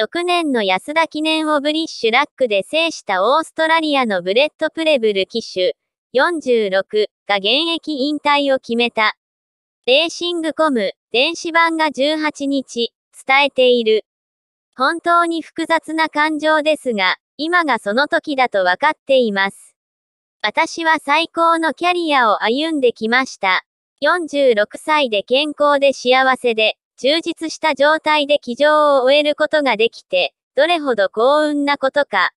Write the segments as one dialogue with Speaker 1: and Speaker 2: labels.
Speaker 1: 6年の安田記念をブリッシュラックで制したオーストラリアのブレッド・プレブル騎手46が現役引退を決めた。レーシングコム電子版が18日伝えている。本当に複雑な感情ですが、今がその時だと分かっています。私は最高のキャリアを歩んできました。46歳で健康で幸せで、充実した状態で起乗を終えることができて、どれほど幸運なことか。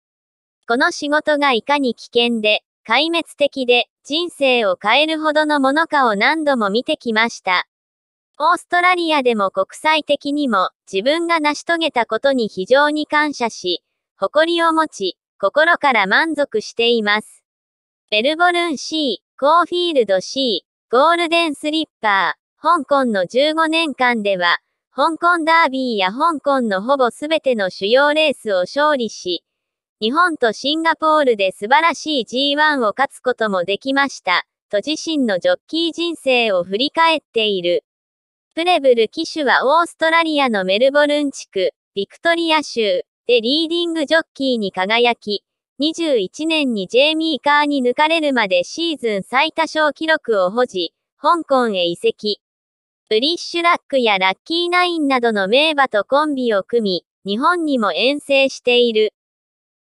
Speaker 1: この仕事がいかに危険で、壊滅的で、人生を変えるほどのものかを何度も見てきました。オーストラリアでも国際的にも、自分が成し遂げたことに非常に感謝し、誇りを持ち、心から満足しています。ベルボルン C、コーフィールド C、ゴールデンスリッパー。香港の15年間では、香港ダービーや香港のほぼ全ての主要レースを勝利し、日本とシンガポールで素晴らしい G1 を勝つこともできました、と自身のジョッキー人生を振り返っている。プレブル騎手はオーストラリアのメルボルン地区、ビクトリア州でリーディングジョッキーに輝き、21年にジェイミー・カーに抜かれるまでシーズン最多勝記録を保持、香港へ移籍。ブリッシュラックやラッキーナインなどの名馬とコンビを組み、日本にも遠征している。